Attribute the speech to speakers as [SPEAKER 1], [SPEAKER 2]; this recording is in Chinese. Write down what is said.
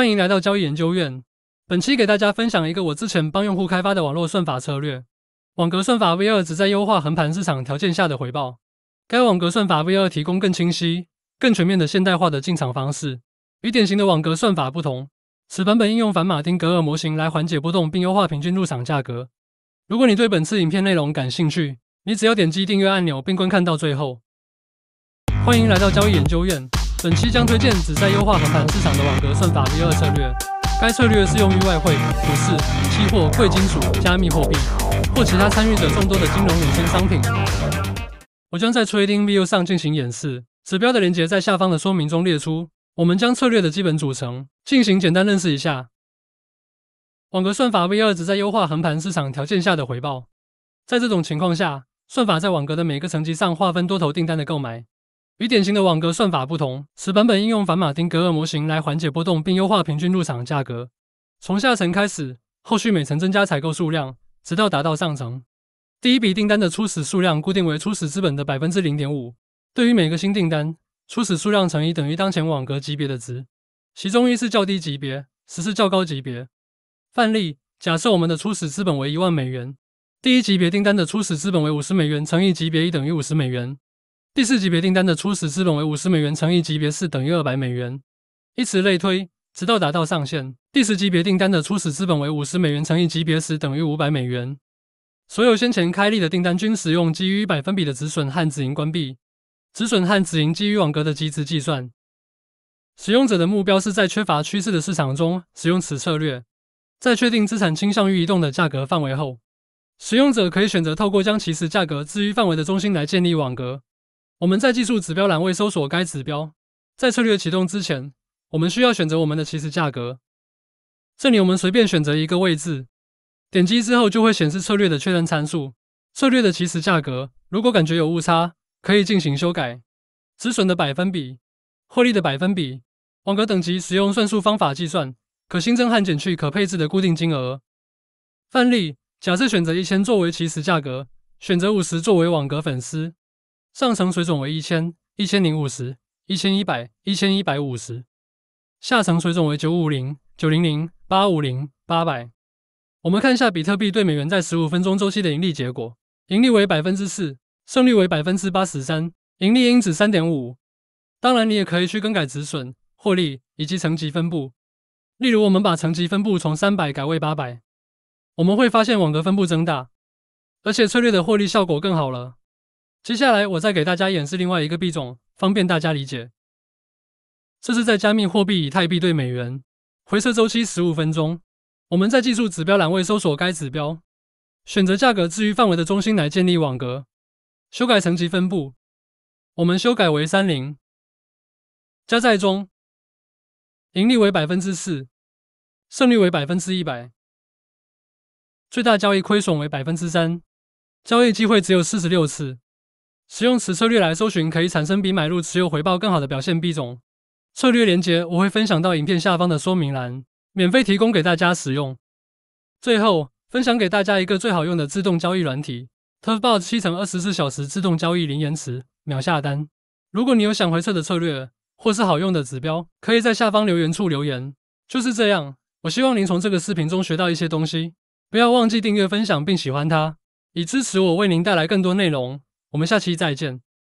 [SPEAKER 1] 欢迎来到交易研究院。本期给大家分享一个我之前帮用户开发的网络算法策略——网格算法 V 二，旨在优化横盘市场条件下的回报。该网格算法 V 二提供更清晰、更全面的现代化的进场方式。与典型的网格算法不同，此版本应用反马丁格尔模型来缓解波动并优化平均入场价格。如果你对本次影片内容感兴趣，你只要点击订阅按钮并观看到最后。欢迎来到交易研究院。本期将推荐旨在优化横盘市场的网格算法 V 二策略。该策略适用于外汇、股市、期货、贵金属、加密货币或其他参与者众多的金融衍生商品。我将在 TradingView 上进行演示，指标的连接在下方的说明中列出。我们将策略的基本组成进行简单认识一下。网格算法 V 二旨在优化横盘市场条件下的回报。在这种情况下，算法在网格的每个层级上划分多头订单的购买。与典型的网格算法不同，此版本应用反马丁格尔模型来缓解波动并优化平均入场价格。从下层开始，后续每层增加采购数量，直到达到上层。第一笔订单的初始数量固定为初始资本的百分之零点五。对于每个新订单，初始数量乘以等于当前网格级别的值，其中一是较低级别，十是较高级别。范例：假设我们的初始资本为一万美元，第一级别订单的初始资本为五十美元，乘以级别一等于五十美元。第四级别订单的初始资本为五十美元乘以级别四，等于二百美元。以此类推，直到达到上限。第十级别订单的初始资本为五十美元乘以级别十，等于五百美元。所有先前开立的订单均使用基于百分比的止损和止盈关闭。止损和止盈基于网格的极值计算。使用者的目标是在缺乏趋势的市场中使用此策略。在确定资产倾向于移动的价格范围后，使用者可以选择透过将起始价格置于范围的中心来建立网格。我们在技术指标栏位搜索该指标，在策略启动之前，我们需要选择我们的起始价格。这里我们随便选择一个位置，点击之后就会显示策略的确认参数。策略的起始价格，如果感觉有误差，可以进行修改。止损的百分比，获利的百分比，网格等级使用算术方法计算，可新增和减去可配置的固定金额。范例：假设选择一千作为起始价格，选择五十作为网格粉丝。上层水准为一千、一千零五十、一千一百、一千一百五十，下层水准为九五零、九零零、八五零、八百。我们看一下比特币对美元在十五分钟周期的盈利结果，盈利为百分之四，胜率为百分之八十三，盈利因子三点五。当然，你也可以去更改止损、获利以及层级分布。例如，我们把层级分布从三百改为八百，我们会发现网格分布增大，而且策略的获利效果更好了。接下来，我再给大家演示另外一个币种，方便大家理解。这是在加密货币以太币对美元回撤周期十五分钟。我们在技术指标栏位搜索该指标，选择价格置于范围的中心来建立网格。修改层级分布，我们修改为三零。加载中，盈利为百分之四，胜率为百分之一百，最大交易亏损为百分之三，交易机会只有四十六次。使用此策略来搜寻可以产生比买入持有回报更好的表现币种。策略连接我会分享到影片下方的说明栏，免费提供给大家使用。最后，分享给大家一个最好用的自动交易软体，Turbot 七乘二十四小时自动交易零延迟秒下单。如果你有想回撤的策略，或是好用的指标，可以在下方留言处留言。就是这样，我希望您从这个视频中学到一些东西。不要忘记订阅、分享并喜欢它，以支持我为您带来更多内容。我们下期再见。